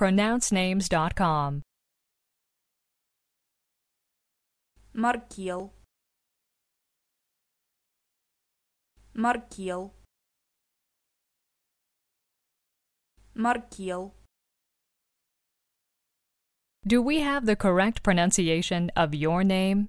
pronouncenames.com. Markiel. Markiel. Markiel. Do we have the correct pronunciation of your name?